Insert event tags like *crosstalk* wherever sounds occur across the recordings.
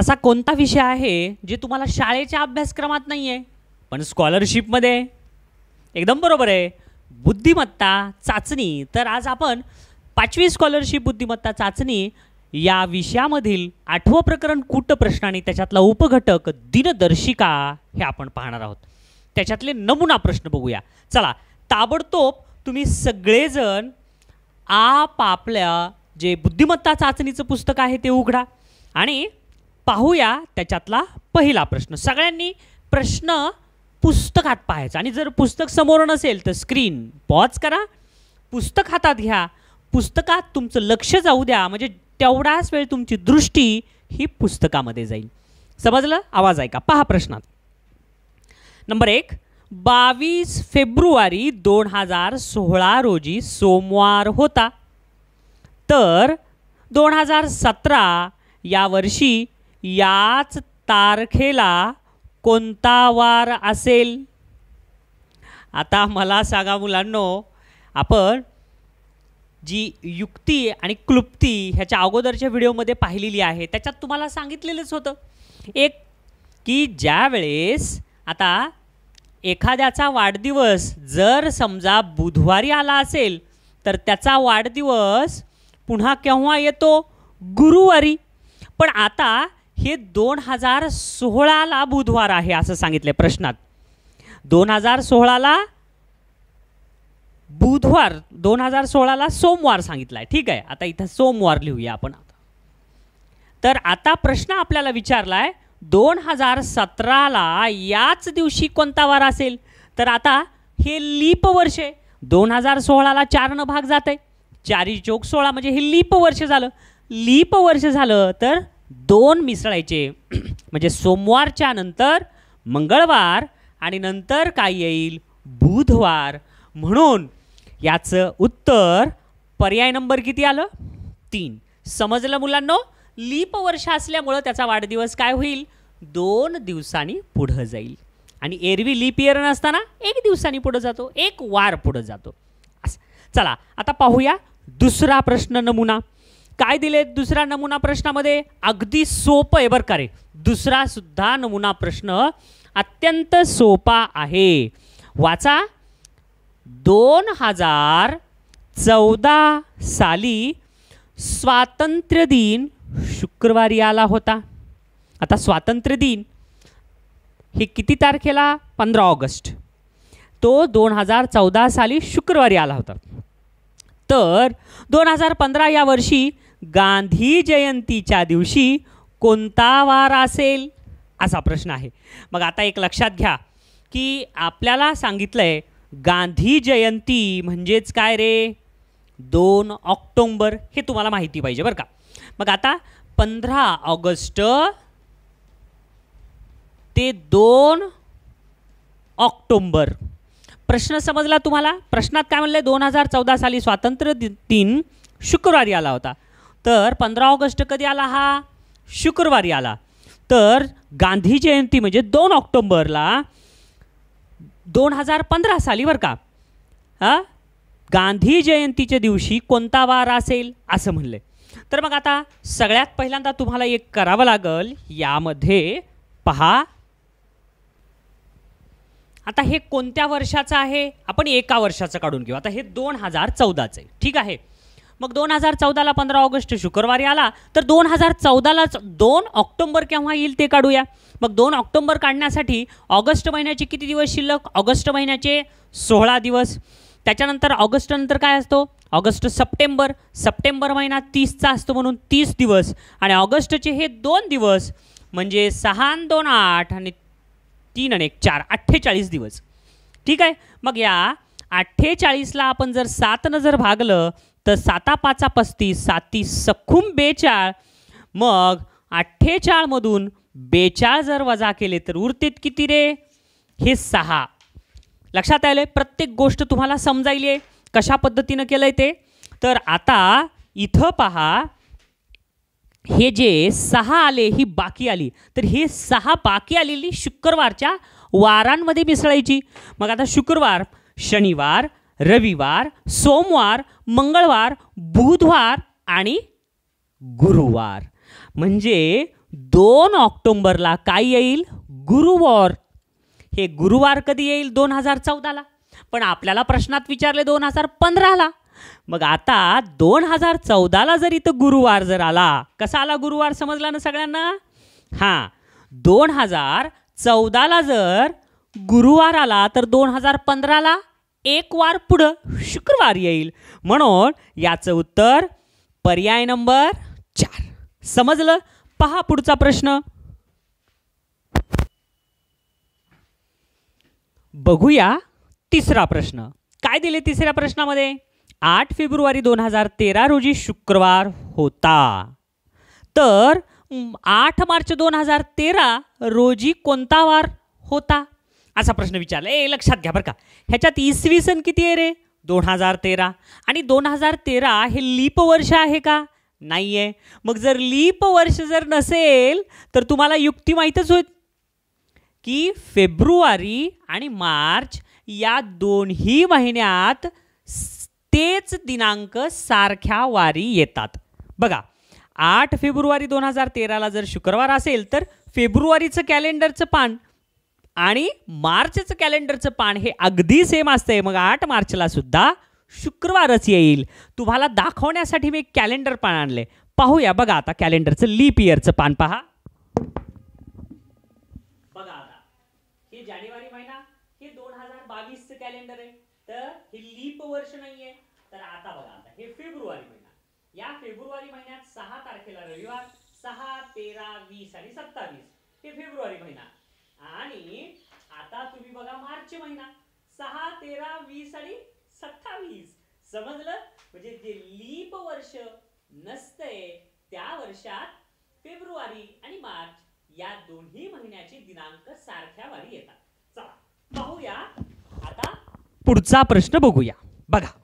असा कोणता विषय आहे जे तुम्हाला शाळेच्या अभ्यासक्रमात नाही आहे पण स्कॉलरशिपमध्ये एकदम बरोबर आहे बुद्धिमत्ता चाचणी तर आज आपण पाचवी स्कॉलरशिप बुद्धिमत्ता चाचणी या विषयामधील आठवं प्रकरण कूट प्रश्न आणि त्याच्यातला उपघटक दिनदर्शिका हे आपण पाहणार आहोत त्याच्यातले नमुना प्रश्न बघूया चला ताबडतोब तुम्ही सगळेजण आपापल्या जे बुद्धिमत्ता चाचणीचं पुस्तक आहे ते उघडा आणि पाहूया त्याच्यातला पहिला प्रश्न सगळ्यांनी प्रश्न पुस्तकात पाहायचा आणि जर पुस्तक समोर नसेल तर स्क्रीन पॉज करा पुस्तक हातात घ्या पुस्तकात तुमचं लक्ष जाऊ द्या म्हणजे तेवढाच वेळ तुमची दृष्टी ही पुस्तकामध्ये जाईल समजलं आवाज ऐका पहा प्रश्नात नंबर एक बावीस फेब्रुवारी दोन हजार सोळा रोजी सोमवार होता तर दोन हजार सतरा या वर्षी याच तारखेला कोणता वार असेल आता मला सांगा मुलांनो आपण जी युक्ती आणि क्लुप्ती ह्याच्या अगोदरच्या व्हिडिओमध्ये पाहिलेली आहे त्याच्यात तुम्हाला सांगितलेलंच होतं एक की ज्या वेळेस आता एखाद्याचा वाढदिवस जर समजा बुधवारी आला असेल तर त्याचा वाढदिवस पुन्हा केव्हा येतो गुरुवारी पण आता हे दोन हजार सोळाला बुधवार आहे असं सांगितलंय प्रश्नात दोन हजार सोळाला बुधवार दोन हजार सोळाला सोमवार सांगितलाय ठीक आहे आता इथं सोमवार लिहूया आपण आता तर आता प्रश्न आपल्याला विचारलाय दोन हजार सतराला याच दिवशी कोणता वार असेल तर आता हे लीप वर्ष आहे दोन हजार सोळाला चारनं भाग जात आहे चारी चोक सोळा म्हणजे हे लीप वर्ष झालं लीप वर्ष झालं तर दोन मिसळायचे *clears throat* म्हणजे सोमवारच्या नंतर मंगळवार आणि नंतर काय येईल बुधवार म्हणून याचं उत्तर पर्याय नंबर किती आलं तीन समजलं मुलांनो लीप वर्ष असल्यामुळं त्याचा वाढदिवस काय होईल दोन दिवसांनी पुढं जाईल आणि एरवी लीप इयर नसताना एक दिवसांनी पुढं जातो एक वार पुढं जातो चला आता पाहूया दुसरा प्रश्न नमुना काय दिले दुसरा नमुना प्रश्नामध्ये अगदी सोपं आहे बरं का रे दुसरा सुद्धा नमुना प्रश्न अत्यंत सोपा आहे वाचा दोन हजार चौदा साली स्वातंत्र्य दिन शुक्रवारी आला होता आता स्वातंत्र्य दिन हे किती तारखेला पंधरा ऑगस्ट तो दोन हजार चौदा साली शुक्रवारी आला होता तर दोन हजार पंधरा या वर्षी गांधी जयंतीच्या दिवशी कोणता वार असेल असा प्रश्न आहे मग आता एक लक्षात घ्या की आपल्याला सांगितलं गांधी जयंती म्हणजेच काय रे दोन ऑक्टोंबर हे तुम्हाला माहिती पाहिजे बरं का मग आता पंधरा ऑगस्ट ते दोन ऑक्टोंबर प्रश्न समजला तुम्हाला प्रश्नात काय म्हणलं दोन हजार चौदा साली स्वातंत्र्य दिन शुक्रवारी आला होता तर पंधरा ऑगस्ट कधी आला हा शुक्रवारी आला तर गांधी जयंती म्हणजे दोन ऑक्टोंबरला दोन हजार पंधरा साली बरं का हां गांधी जयंतीच्या दिवशी कोणता वार असेल असं म्हणले तर मग आता सगळ्यात पहिल्यांदा तुम्हाला एक करावं लागेल यामध्ये पहा आता हे कोणत्या वर्षाचं आहे आपण एका वर्षाचं काढून घेऊ आता हे दोन हजार चौदाचं आहे ठीक आहे मग दोन हजार चौदाला पंधरा ऑगस्ट शुक्रवारी आला तर दोन हजार चौदालाच दोन ऑक्टोंबर केव्हा येईल ते काढूया मग दोन ऑक्टोंबर काढण्यासाठी ऑगस्ट महिन्याचे किती दिवस शिल्लक ऑगस्ट महिन्याचे सोळा दिवस त्याच्यानंतर ऑगस्टनंतर काय असतो ऑगस्ट सप्टेंबर सप्टेंबर महिना तीसचा असतो म्हणून तीस दिवस आणि ऑगस्टचे हे दोन दिवस म्हणजे सहा दोन आठ आणि तीन आणि एक चार अठ्ठेचाळीस दिवस ठीक आहे मग या अठ्ठेचाळीसला आपण जर सातनं जर भागलं तर साता पाचा पस्तीस साती सखूम बेचाळ मग अठ्ठेचाळमधून बेचाळ जर वजा केले तर उरतेत किती रे हे सहा लक्षात आलं प्रत्येक गोष्ट तुम्हाला समजायली आहे कशा पद्धतीनं केलं आहे ते तर आता इथं पहा हे जे सहा आले ही बाकी आली तर हे सहा बाकी आलेली शुक्रवारच्या वारांमध्ये मिसळायची मग आता शुक्रवार शनिवार रविवार सोमवार मंगळवार बुधवार आणि गुरुवार म्हणजे दोन ऑक्टोंबरला काय येईल गुरुवार हे गुरुवार कधी येईल दोन हजार चौदाला पण आपल्याला प्रश्नात विचारले दोन हजार पंधराला मग आता दोन हजार चौदाला जर इथं गुरुवार जर आला कसा आला गुरुवार समजला ना सगळ्यांना हां दोन हजार चौदाला जर गुरुवार आला तर दोन हजार पंधराला एक वार पुढं शुक्रवार येईल म्हणून याचं उत्तर पर्याय नंबर चार समजलं पहा पुढचा प्रश्न बघूया तिसरा प्रश्न काय दिले तिसऱ्या प्रश्नामध्ये आठ फेब्रुवारी दोन हजार तेरा रोजी शुक्रवार होता तर आठ मार्च दोन हजार तेरा रोजी कोणता वार होता असा प्रश्न विचारला ए लक्षात घ्या बरं का ह्याच्यात इसवी सन किती आहे रे दोन हजार तेरा आणि दोन हजार तेरा हे लीप वर्ष आहे का नाही आहे मग जर लीप वर्ष जर नसेल तर तुम्हाला युक्ती माहीतच होईल की फेब्रुवारी आणि मार्च या दोन्ही महिन्यात तेच दिनांक सारख्या वारी येतात बघा आठ फेब्रुवारी दोन हजार तेराला जर शुक्रवार असेल तर फेब्रुवारीचं कॅलेंडरचं पान आणि मार्चचं कॅलेंडरचं पान हे अगदी सेम असतंय मग आठ मार्चला सुद्धा शुक्रवारच येईल तुम्हाला दाखवण्यासाठी मी कॅलेंडर पान आणले पाहूया बघा आता कॅलेंडरचं लीप इयरचं पान पहा बघा हे जानेवारी महिना हे बावीसचं कॅलेंडर आहे तर हे लीप वर्ष नाहीये या फेब्रुवारी महिन्यात सहा तारखेला रविवार सहा तेरा वीस आणि सत्तावीस हे फेब्रुवारी महिना आणि आता तुम्ही बघा मार्च महिना सहा तेरा वीस आणि सत्तावीस समजलं म्हणजे जे लीप वर्ष नसतंय त्या वर्षात फेब्रुवारी आणि मार्च या दोन्ही महिन्याचे दिनांक सारख्या वारी येतात चला पाहूया आता पुढचा प्रश्न बघूया बघा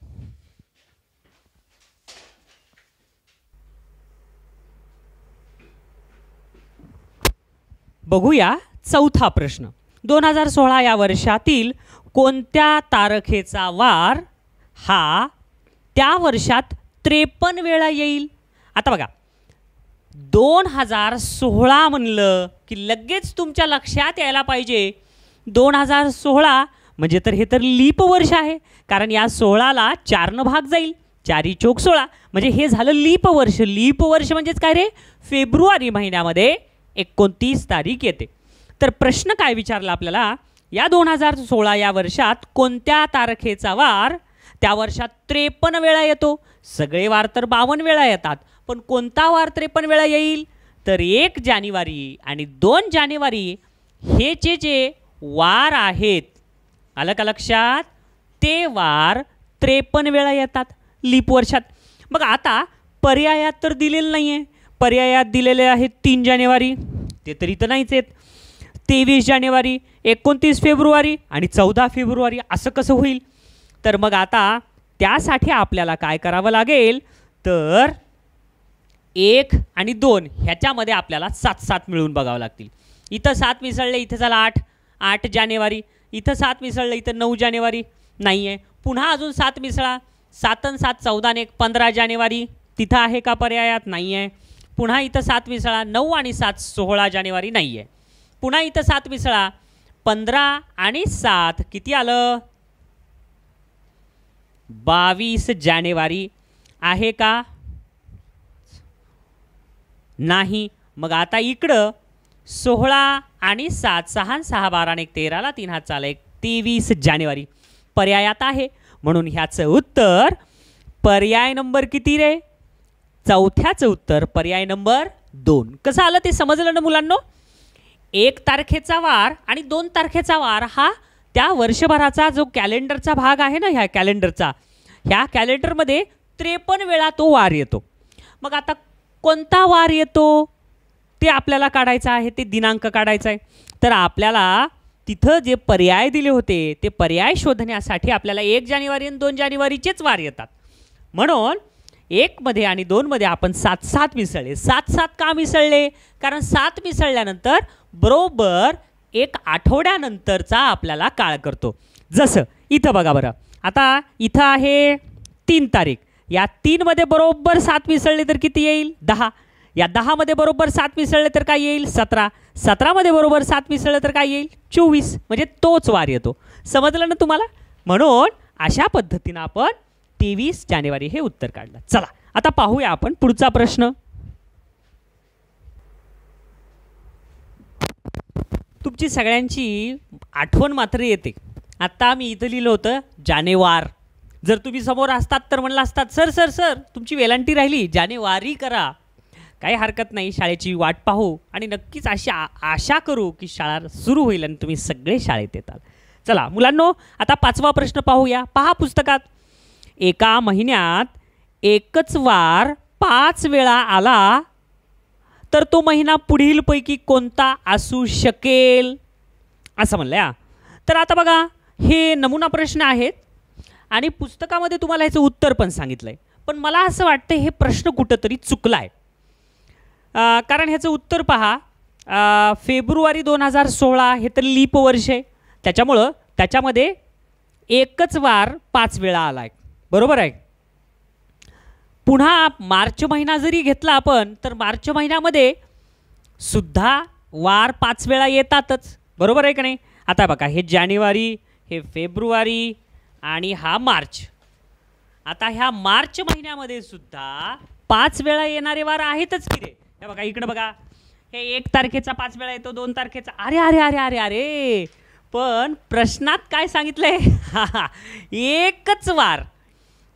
बघूया चौथा प्रश्न दोन हजार सोळा या वर्षातील कोणत्या तारखेचा वार हा त्या वर्षात त्रेपन्न वेळा येईल आता बघा दोन हजार सोळा म्हणलं की लगेच तुमच्या लक्षात यायला पाहिजे दोन हजार सोळा म्हणजे तर हे तर लीप वर्ष आहे कारण या सोळाला चारनं भाग जाईल चारी चोक सोळा म्हणजे हे झालं लीप वर्ष लीप वर्ष म्हणजेच काय रे फेब्रुवारी महिन्यामध्ये एकोणतीस तारीख येते तर प्रश्न काय विचारला आपल्याला या दोन हजार सोळा या वर्षात कोणत्या तारखेचा वार त्या वर्षात त्रेपन्न वेळा येतो सगळे वार तर बावन्न वेळा येतात पण कोणता वार त्रेपन्न वेळा येईल तर एक जानेवारी आणि दोन जानेवारी हे जे जे वार आहेत आलं का लक्षात ते वार त्रेपन्न वेळा येतात लीप वर्षात मग आता पर्यायात तर दिलेलं नाही आहे पर्यायात दिलेले आहेत तीन जानेवारी ते तर इथं नाहीच आहेत तेवीस जानेवारी एकोणतीस फेब्रुवारी आणि चौदा फेब्रुवारी असं कसं होईल तर मग आता त्यासाठी आपल्याला काय करावं लागेल तर एक आणि दोन ह्याच्यामध्ये आपल्याला सात सात मिळून बघावं लागतील इथं सात मिसळले इथं झालं आठ आठ जानेवारी इथं सात मिसळलं इथं नऊ जानेवारी नाही आहे पुन्हा अजून सात मिसळा सातन सात चौदाने एक पंधरा जानेवारी तिथं आहे का पर्यायात नाही आहे पुन्हा इथं सात मिसळा नऊ आणि सात सोळा जानेवारी नाही आहे पुन्हा इथं सात मिसळा पंधरा आणि सात किती आलं बावीस जानेवारी आहे का नाही मग आता इकडं सोहळा आणि सात सहा सहा बारा आणि एक तेराला तीन हात चाल एक तेवीस जानेवारी पर्यायात आहे म्हणून ह्याचं उत्तर पर्याय नंबर किती रे चौथ्याचं उत्तर पर्याय नंबर दोन कसं आलं ते समजलं ना मुलांना एक तारखेचा वार आणि दोन तारखेचा वार हा त्या वर्षभराचा जो कॅलेंडरचा भाग आहे ना ह्या कॅलेंडरचा ह्या कॅलेंडरमध्ये त्रेपन्न वेळा तो वार येतो मग आता कोणता वार येतो ते आपल्याला काढायचं आहे ते दिनांक काढायचा आहे तर आपल्याला तिथं जे पर्याय दिले होते ते पर्याय शोधण्यासाठी आपल्याला एक जानेवारी आणि दोन जानेवारीचेच वार येतात म्हणून एकमध्ये आणि दोनमध्ये आपण सात सात मिसळले सात सात का मिसळले कारण सात मिसळल्यानंतर बरोबर एक आठवड्यानंतरचा आपल्याला काळ करतो जसं इथं बघा बरं आता इथं आहे तीन तारीख या तीनमध्ये बरोबर सात मिसळले तर किती येईल दहा या दहामध्ये बरोबर सात मिसळले तर काय येईल सतरा सतरामध्ये बरोबर सात मिसळलं तर काय येईल चोवीस म्हणजे तोच वार येतो समजलं ना तुम्हाला म्हणून अशा पद्धतीनं आपण तेवीस जानेवारी हे उत्तर काढलं चला आता पाहूया आपण पुढचा प्रश्न तुमची सगळ्यांची आठवण मात्र येते आत्ता आम्ही इथं लिहिलं होतं जानेवार जर तुम्ही समोर असतात तर म्हणलं असतात सर सर सर तुमची वेलांटी राहिली जानेवारी करा काही हरकत नाही शाळेची वाट पाहू आणि नक्कीच अशी आशा करू की शाळा सुरू होईल आणि तुम्ही सगळे शाळेत येताल चला मुलांनो आता पाचवा प्रश्न पाहूया पहा पुस्तकात एका महिन्यात एकच वार पाच वेळा आला तर तो महिना पुढीलपैकी कोणता असू शकेल असं म्हणलं तर आता बघा हे नमुना प्रश्न आहेत आणि पुस्तकामध्ये तुम्हाला ह्याचं उत्तर पण सांगितलं आहे पण मला असं वाटतं हे प्रश्न कुठंतरी चुकला आहे कारण ह्याचं उत्तर पहा फेब्रुवारी दोन हजार सोळा हे तर लीप वर्ष आहे त्याच्यामुळं त्याच्यामध्ये एकच वार पाच वेळा आला आहे बरोबर आहे पुन्हा मार्च महिना जरी घेतला आपण तर मार्च महिन्यामध्ये सुद्धा वार पाच वेळा येतातच बरोबर आहे का नाही आता बघा हे जानेवारी हे फेब्रुवारी आणि हा मार्च आता ह्या मार्च महिन्यामध्ये सुद्धा पाच वेळा येणारे वार आहेतच की रे हे बघा इकडे बघा हे एक तारखेचा पाच वेळा येतो दोन तारखेचा अरे अरे अरे अरे अरे पण प्रश्नात काय सांगितलंय *laughs* एकच वार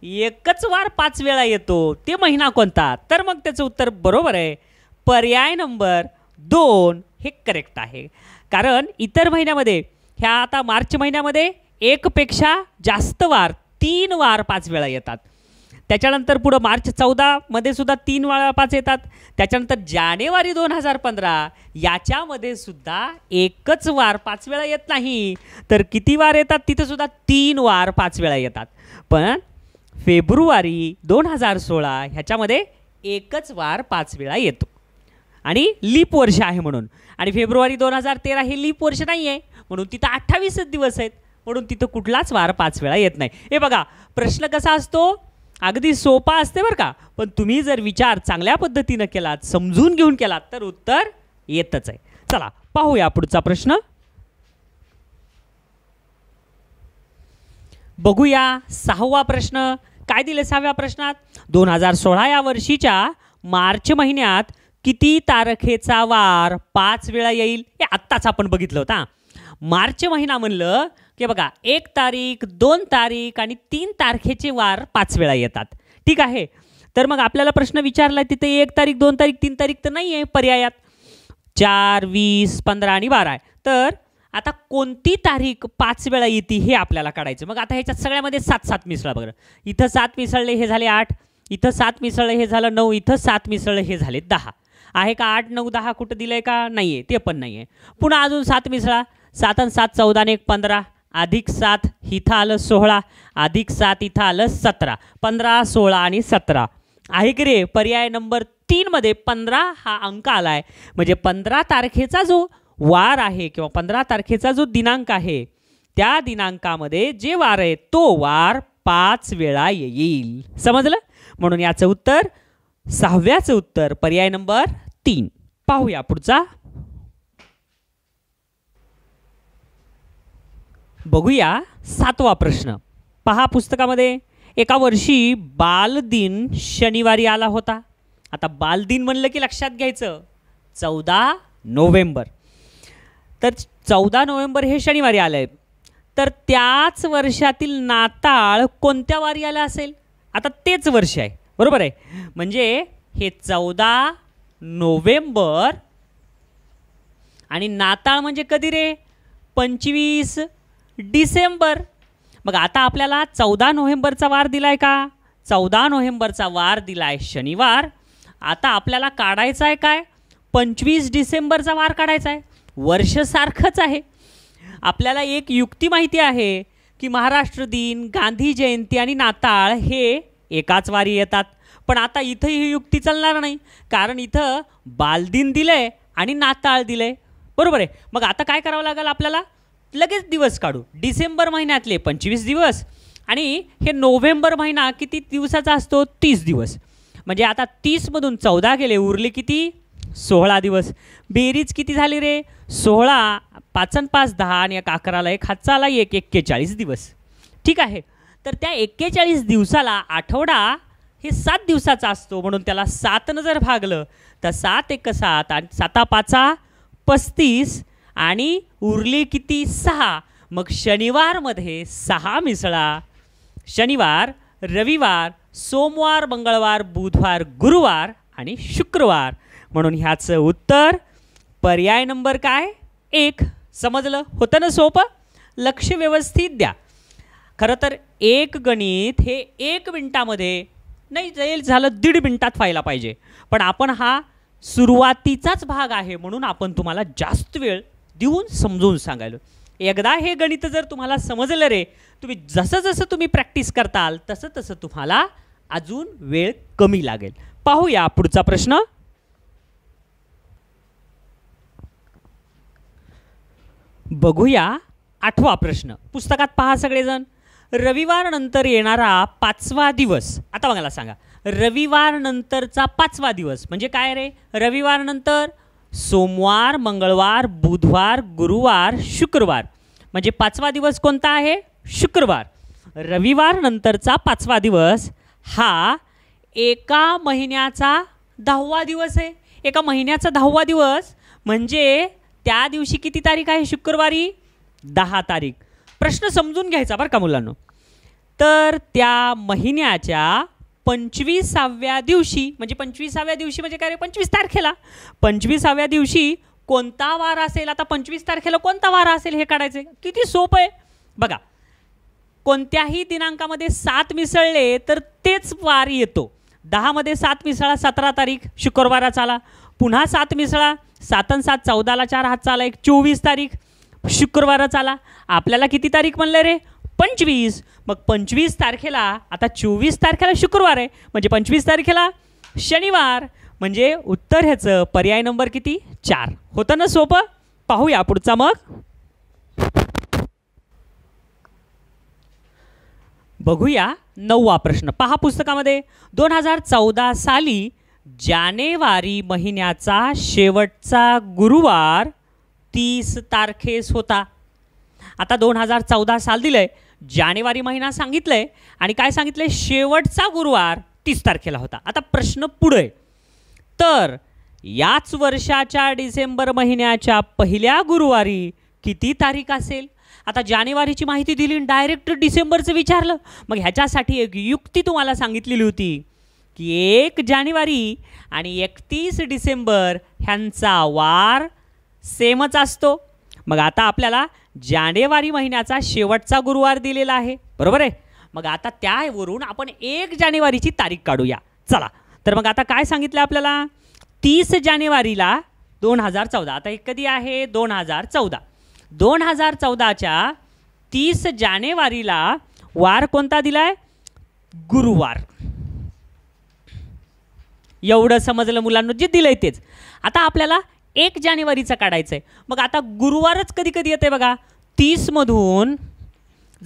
एकच वार पाच वेळा येतो ते महिना कोणता तर मग त्याचं उत्तर बरोबर आहे पर्याय नंबर दोन हे करेक्ट आहे कारण इतर महिन्यामध्ये ह्या आता मार्च महिन्यामध्ये एकपेक्षा जास्त वार तीन वार पाच वेळा येतात त्याच्यानंतर पुढं मार्च चौदामध्ये सुद्धा तीन वेळा पाच येतात त्याच्यानंतर जानेवारी दोन हजार पंधरा याच्यामध्ये सुद्धा एकच वार पाच वेळा येत नाही तर किती वार येतात तिथेसुद्धा तीन वार पाच वेळा येतात पण फेब्रुवारी दोन हजार सोळा ह्याच्यामध्ये एकच वार पाच वेळा येतो आणि लीप वर्ष आहे म्हणून आणि फेब्रुवारी दोन हजार तेरा हे लीप वर्ष नाही आहे म्हणून तिथं अठ्ठावीसच दिवस आहेत म्हणून तिथं कुठलाच वार पाच वेळा येत नाही हे बघा प्रश्न कसा असतो अगदी सोपा असते बरं का पण तुम्ही जर विचार चांगल्या पद्धतीनं केलात समजून घेऊन केलात तर उत्तर येतच आहे चला पाहूया पुढचा प्रश्न बघूया सहावा प्रश्न काय दिले सहाव्या प्रश्नात दोन हजार सोळा या वर्षीच्या मार्च महिन्यात किती तारखेचा वार पाच वेळा येईल हे आत्ताच आपण बघितलं होता मार्च महिना म्हणलं की बघा एक तारीख दोन तारीख आणि तीन तारखेचे वार पाच वेळा येतात ठीक आहे तर मग आपल्याला प्रश्न विचारला तिथे एक तारीख दोन तारीख तीन तारीख तर नाही आहे पर्यायात चार वीस पंधरा आणि बारा आहे तर आता कोणती तारीख पाच वेळा येते हे आपल्याला काढायचं मग आता ह्याच्यात सगळ्यामध्ये सात सात मिसळा बघा इथं सात मिसळले हे झाले आठ इथं सात मिसळलं हे झालं नऊ इथं सात मिसळलं हे झाले दहा आहे का आठ नऊ दहा कुठं दिलं आहे का नाही आहे ते पण नाही आहे पुन्हा अजून सात मिसळा सात आणि सात चौदा एक पंधरा अधिक सात इथं आलं सोळा अधिक सात इथं आलं सतरा पंधरा सोळा आणि सतरा आहे की रे पर्याय नंबर तीनमध्ये पंधरा हा अंक आला आहे म्हणजे पंधरा तारखेचा जो वार आहे किंवा पंधरा तारखेचा जो दिनांक आहे त्या दिनांकामध्ये जे वार आहे तो वार पाच वेळा येईल समजलं म्हणून याचं उत्तर सहाव्याचं उत्तर पर्याय नंबर तीन पाहूया पुढचा बघूया सातवा प्रश्न पहा पुस्तकामध्ये एका वर्षी बालदिन शनिवारी आला होता आता बालदिन म्हणलं की लक्षात घ्यायचं चौदा नोव्हेंबर तर चौदा नोव्हेंबर हे शनिवारी आलं आहे तर त्याच वर्षातील नाताळ कोणत्या वारी आलं असेल आता तेच वर्ष आहे बरोबर आहे म्हणजे हे चौदा नोव्हेंबर आणि नाताळ म्हणजे कधी रे पंचवीस डिसेंबर मग आता आपल्याला चौदा नोव्हेंबरचा वार दिला आहे का चौदा नोव्हेंबरचा वार दिला आहे शनिवार आता आपल्याला काढायचा आहे काय पंचवीस डिसेंबरचा वार काढायचा आहे वर्षसारखंच आहे आपल्याला एक युक्ती माहिती आहे की महाराष्ट्र दिन गांधी जयंती आणि नाताळ हे एकाच वारी येतात पण आता इथं ही युक्ती चालणार नाही कारण इथं बालदिन दिलं आहे आणि नाताळ दिलं आहे बरोबर आहे मग आता काय करावं लागेल आपल्याला लगेच दिवस काढू डिसेंबर महिन्यातले पंचवीस दिवस आणि हे नोव्हेंबर महिना किती दिवसाचा असतो तीस दिवस म्हणजे आता तीसमधून चौदा गेले उरले किती सोळा दिवस बेरीज किती झाली रे सोळा पाचन पाच दहा आणि एक अकराला एक हातचाला एक एक्केचाळीस दिवस ठीक आहे तर त्या एक्केचाळीस दिवसाला आठवडा हे सात दिवसाचा असतो म्हणून त्याला सातनं जर भागलं तर सात एक सात आणि साता पाचा पस्तीस आणि उरली किती सहा मग शनिवारमध्ये सहा मिसळा शनिवार रविवार सोमवार मंगळवार बुधवार गुरुवार आणि शुक्रवार म्हणून ह्याचं उत्तर पर्याय नंबर काय एक समजलं होतं ना सोपं लक्ष व्यवस्थित द्या खरं तर एक गणित हे एक मिनटामध्ये नाही जाईल झालं दीड मिनटात व्हायला पाहिजे पण आपण हा सुरुवातीचाच भाग आहे म्हणून आपण तुम्हाला जास्त वेळ देऊन समजून सांगायलो एकदा हे गणित जर तुम्हाला समजलं रे तुम्ही जसं जसं तुम्ही प्रॅक्टिस करताल तसं तसं तुम्हाला अजून वेळ कमी लागेल पाहूया पुढचा प्रश्न बघूया आठवा प्रश्न पुस्तकात पहा सगळेजण नंतर येणारा पाचवा दिवस आता बघायला सांगा नंतरचा पाचवा दिवस म्हणजे काय रे रविवारनंतर सोमवार मंगळवार बुधवार गुरुवार शुक्रवार म्हणजे पाचवा दिवस कोणता आहे शुक्रवार नंतरचा पाचवा दिवस हा एका महिन्याचा दहावा दिवस आहे एका महिन्याचा दहावा दिवस म्हणजे त्या दिवशी किती तारीख आहे शुक्रवारी दहा तारीख प्रश्न समजून घ्यायचा बरं का मुलांनो तर त्या महिन्याच्या पंचवीसाव्या दिवशी म्हणजे पंचवीसाव्या दिवशी म्हणजे काय रे पंचवीस तारखेला पंचवीसाव्या दिवशी कोणता वार असेल आता पंचवीस तारखेला कोणता वार असेल हे काढायचे किती सोपं आहे बघा कोणत्याही दिनांकामध्ये सात मिसळले तर तेच वार येतो दहामध्ये सात मिसळा सतरा तारीख शुक्रवाराचा आला पुन्हा सात मिसळा सातन सात चौदाला चार हात चाला एक चोवीस तारीख शुक्रवारच आला आपल्याला किती तारीख म्हणलं रे पंचवीस मग पंचवीस तारखेला आता चोवीस तारखेला शुक्रवार आहे म्हणजे पंचवीस तारखेला शनिवार म्हणजे उत्तर ह्याचं पर्याय नंबर किती चार होतं ना सोपं पाहूया पुढचा मग बघूया नववा प्रश्न पहा पुस्तकामध्ये दोन हजार चौदा साली जानेवारी महिन्याचा शेवटचा गुरुवार तीस तारखेस होता आता दोन हजार चौदा साल दिलं जानेवारी महिना सांगितलंय आणि काय सांगितलंय शेवटचा गुरुवार तीस तारखेला होता आता प्रश्न पुढे तर याच वर्षाच्या डिसेंबर महिन्याच्या पहिल्या गुरुवारी किती तारीख असेल आता जानेवारीची माहिती दिली डायरेक्ट डिसेंबरचं विचारलं मग ह्याच्यासाठी एक युक्ती तुम्हाला सांगितलेली होती की एक जानेवारी आणि एकतीस डिसेंबर ह्यांचा वार सेमच असतो मग आता आपल्याला जानेवारी महिन्याचा शेवटचा गुरुवार दिलेला आहे बरोबर आहे मग आता त्यावरून आपण एक जानेवारीची तारीख काढूया चला तर मग आता काय सांगितलं आपल्याला तीस जानेवारीला दोन हजार चौदा आता हे कधी आहे दोन हजार चौदा दोन हजार चौदाच्या तीस जानेवारीला वार कोणता दिला आहे गुरुवार एवढं समजलं मुलांना जे दिलंय तेच आता आपल्याला एक जानेवारीचं काढायचं आहे मग आता गुरुवारच कधी कधी येते बघा तीसमधून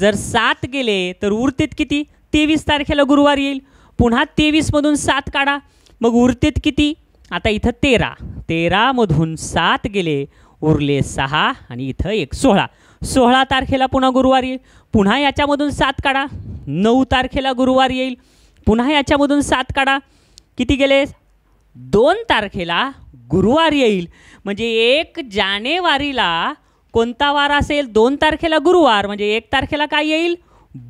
जर सात गेले तर उरतेत किती तेवीस तारखेला गुरुवार येईल पुन्हा तेवीसमधून सात काढा मग उरतेत किती आता इथं तेरा तेरामधून सात गेले उरले सहा आणि इथं एक सोळा सोळा तारखेला पुन्हा गुरुवार येईल पुन्हा याच्यामधून सात काढा नऊ तारखेला गुरुवार येईल पुन्हा याच्यामधून सात काढा किती गेले दोन तारखेला गुरुवार येईल म्हणजे एक जानेवारीला कोणता वार असेल दोन तारखेला गुरुवार म्हणजे एक तारखेला काय येईल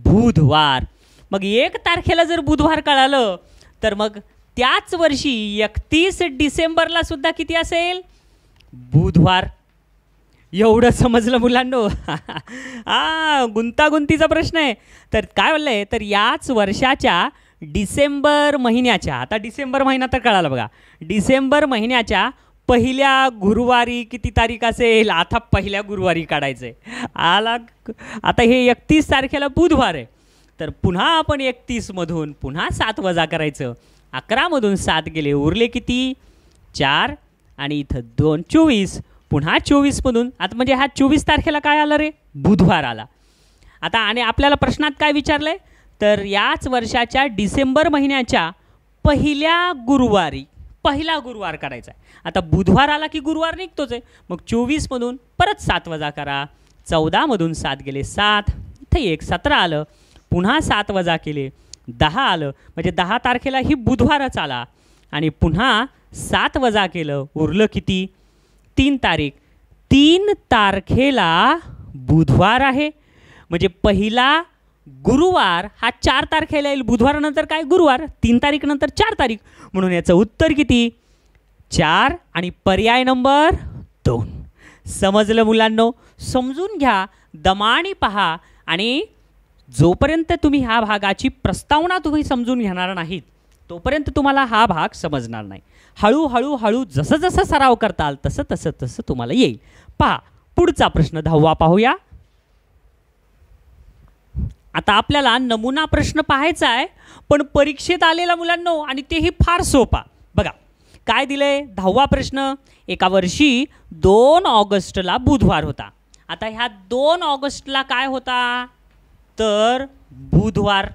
बुधवार मग एक तारखेला जर बुधवार कळालं तर मग त्याच वर्षी एकतीस डिसेंबरला सुद्धा किती असेल बुधवार एवढं समजलं मुलांनो *laughs* हा गुंतागुंतीचा प्रश्न आहे तर काय बोललं आहे तर याच वर्षाच्या डिसेंबर महिन्याच्या आता डिसेंबर महिना तर कळाला बघा डिसेंबर महिन्याच्या पहिल्या गुरुवारी किती तारीख असेल आता पहिल्या गुरुवारी काढायचं आहे आला आता हे एकतीस तारखेला बुधवार आहे तर पुन्हा आपण एकतीसमधून पुन्हा सात वजा करायचं अकरामधून सात गेले उरले किती चार आणि इथं दोन चोवीस पुन्हा चोवीसमधून आता म्हणजे हा चोवीस तारखेला काय आलं रे बुधवार आला आता आणि आपल्याला प्रश्नात काय विचारलं आहे तर याच वर्षाच्या डिसेंबर महिन्याच्या पहिल्या गुरुवारी पहिला गुरुवार करायचा आहे आता बुधवार आला की गुरुवार निघतोच आहे मग चोवीसमधून परत सात वजा करा चौदामधून सात गेले सात इथं एक सतरा आलं पुन्हा सात वजा केले दहा आलं म्हणजे दहा तारखेला ही बुधवारच आला आणि पुन्हा सात वजा केलं उरलं किती तीन तारीख तीन तारखेला बुधवार आहे म्हणजे पहिला गुरुवार हा चार तारखेला येईल बुधवारानंतर काय गुरुवार तीन नंतर चार तारीख म्हणून याचं उत्तर किती चार आणि पर्याय नंबर दोन समजलं मुलांनो समजून घ्या दमाणी पहा आणि जोपर्यंत तुम्ही ह्या भागाची प्रस्तावना तुम्ही समजून घेणार नाहीत तोपर्यंत तुम्हाला हा भाग समजणार नाही हळूहळू हळू जसं जसं सराव करताल तसं तसं तसं तुम्हाला येईल पहा पुढचा प्रश्न धावा पाहूया आता आपल्याला नमुना प्रश्न पाहायचा आहे पण परीक्षेत आलेला मुलांनो आणि तेही फार सोपा बघा काय दिलंय दहावा प्रश्न एका वर्षी दोन ऑगस्टला बुधवार होता आता ह्या दोन ऑगस्टला काय होता तर बुधवार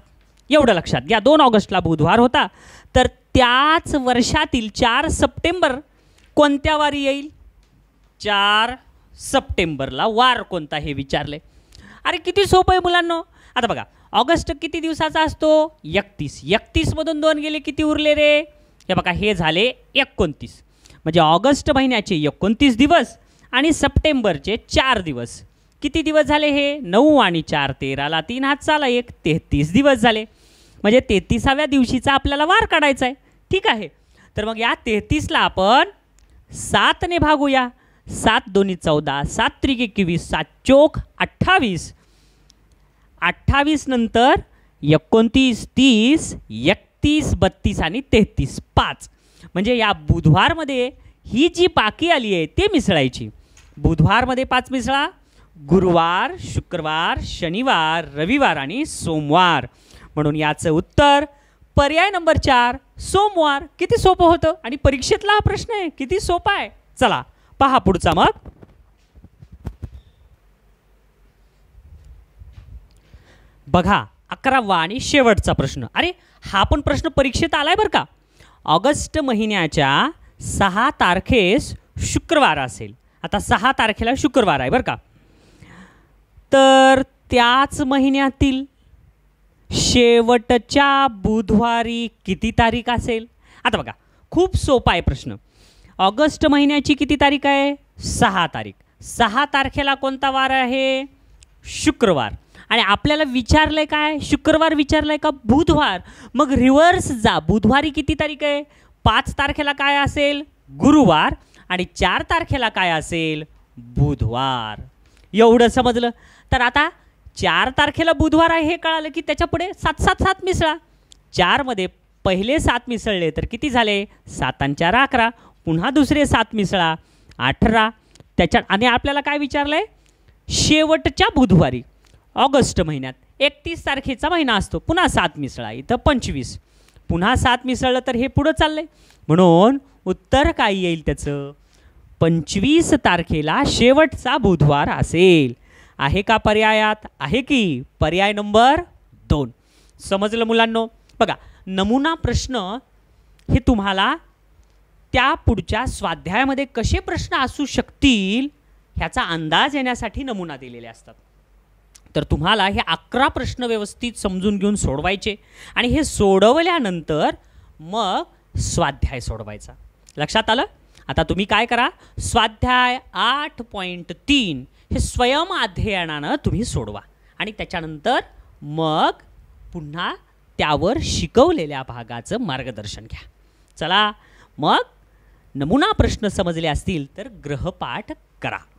एवढं लक्षात घ्या दोन ऑगस्टला बुधवार होता तर त्याच वर्षातील चार सप्टेंबर कोणत्या वारी येईल चार सप्टेंबरला वार कोणता हे विचारले अरे किती सोपं आहे मुलांना आता बघा ऑगस्ट किती दिवसाचा असतो एकतीस एकतीसमधून दोन गेले किती उरले रे हे बघा हे झाले एकोणतीस म्हणजे ऑगस्ट महिन्याचे एकोणतीस दिवस आणि सप्टेंबरचे चार दिवस किती दिवस झाले हे नऊ आणि चार तेराला तीन हात चाला एक तेहतीस दिवस झाले म्हणजे तेहतीसाव्या दिवशीचा आपल्याला वार काढायचा आहे ठीक आहे तर मग या तेहतीसला आपण सातने भागूया सात दोन्ही चौदा सात त्रिके एकवीस सात चोख अठ्ठावीस अठ्ठावीस नंतर एकोणतीस तीस एकतीस बत्तीस आणि तेहतीस पाच म्हणजे या बुधवारमध्ये ही जी बाकी आली आहे ते मिसळायची बुधवारमध्ये पाच मिसळा गुरुवार शुक्रवार शनिवार रविवार आणि सोमवार म्हणून याचं उत्तर पर्याय नंबर चार सोमवार किती सोपं होतं आणि परीक्षेतला हा प्रश्न आहे किती सोपा आहे चला पहा पुढचा मग बघा अकरावा आणि शेवटचा प्रश्न अरे हा पण प्रश्न परीक्षेत आला आहे बरं का ऑगस्ट महिन्याच्या सहा तारखेस शुक्रवार असेल आता सहा तारखेला शुक्रवार आहे बरं का तर त्याच महिन्यातील शेवटच्या बुधवारी किती तारीख असेल आता बघा खूप सोपा आहे प्रश्न ऑगस्ट महिन्याची किती तारीख आहे सहा तारीख सहा तारखेला कोणता वार आहे शुक्रवार आणि आपल्याला विचारलं काय शुक्रवार विचारलं का बुधवार मग रिव्हर्स जा बुधवारी किती तारीख आहे पाच तारखेला काय असेल गुरुवार आणि चार तारखेला काय असेल बुधवार एवढं समजलं तर आता चार तारखेला बुधवार आहे हे कळालं की त्याच्यापुढे सात सात सात मिसळा चारमध्ये पहिले सात मिसळले तर किती झाले सातांच्या अकरा पुन्हा दुसरे सात मिसळा अठरा त्याच्या आणि आपल्याला काय विचारलं आहे शेवटच्या बुधवारी ऑगस्ट महिन्यात एकतीस तारखेचा महिना असतो पुन्हा सात मिसळा इथं पंचवीस पुन्हा सात मिसळलं तर हे पुढं चाललंय म्हणून उत्तर काय येईल त्याचं पंचवीस तारखेला शेवटचा बुधवार असेल आहे का पर्यायात आहे की पर्याय नंबर दोन समजलं मुलांनो बघा नमुना प्रश्न हे तुम्हाला त्या पुढच्या स्वाध्यायामध्ये कसे प्रश्न असू शकतील ह्याचा अंदाज येण्यासाठी नमुना दिलेले असतात तर तुम्हाला हे अकरा प्रश्न व्यवस्थित समजून घेऊन सोडवायचे आणि हे सोडवल्यानंतर मग स्वाध्याय सोडवायचा लक्षात आलं आता तुम्ही काय करा स्वाध्याय आठ पॉईंट तीन हे स्वयं अध्ययनानं तुम्ही सोडवा आणि त्याच्यानंतर मग पुन्हा त्यावर शिकवलेल्या भागाचं मार्गदर्शन घ्या चला मग नमुना प्रश्न समजले असतील तर ग्रहपाठ करा